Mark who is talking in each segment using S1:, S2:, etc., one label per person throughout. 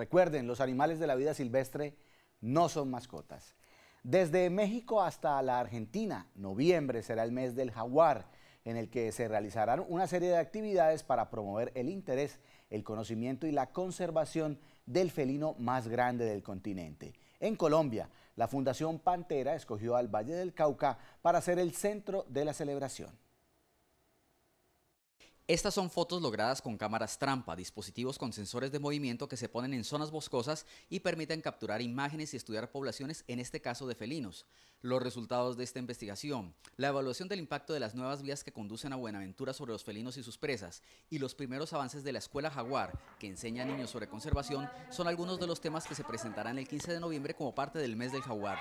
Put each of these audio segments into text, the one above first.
S1: Recuerden, los animales de la vida silvestre no son mascotas. Desde México hasta la Argentina, noviembre será el mes del jaguar, en el que se realizarán una serie de actividades para promover el interés, el conocimiento y la conservación del felino más grande del continente. En Colombia, la Fundación Pantera escogió al Valle del Cauca para ser el centro de la celebración.
S2: Estas son fotos logradas con cámaras trampa, dispositivos con sensores de movimiento que se ponen en zonas boscosas y permiten capturar imágenes y estudiar poblaciones, en este caso de felinos. Los resultados de esta investigación, la evaluación del impacto de las nuevas vías que conducen a Buenaventura sobre los felinos y sus presas, y los primeros avances de la Escuela Jaguar, que enseña a niños sobre conservación, son algunos de los temas que se presentarán el 15 de noviembre como parte del mes del jaguar.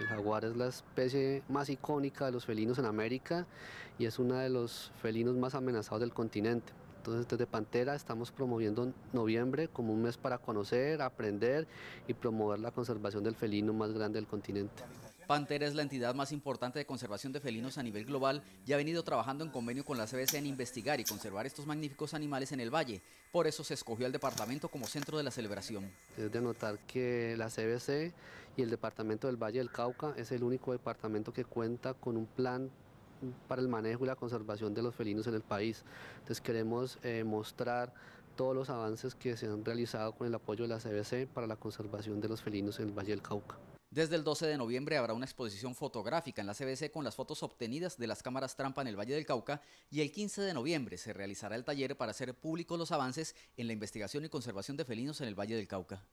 S3: El jaguar es la especie más icónica de los felinos en América y es uno de los felinos más amenazados del continente. Entonces desde Pantera estamos promoviendo noviembre como un mes para conocer, aprender y promover la conservación del felino más grande del continente.
S2: Pantera es la entidad más importante de conservación de felinos a nivel global y ha venido trabajando en convenio con la CBC en investigar y conservar estos magníficos animales en el valle. Por eso se escogió al departamento como centro de la celebración.
S3: Es de notar que la CBC y el departamento del Valle del Cauca es el único departamento que cuenta con un plan para el manejo y la conservación de los felinos en el país. Entonces queremos eh, mostrar todos los avances que se han realizado con el apoyo de la CBC para la conservación de los felinos en el Valle del Cauca. Desde el
S2: 12 de noviembre habrá una exposición fotográfica en la CBC con las fotos obtenidas de las cámaras trampa en el Valle del Cauca y el 15 de noviembre se realizará el taller para hacer públicos los avances en la investigación y conservación de felinos en el Valle del Cauca.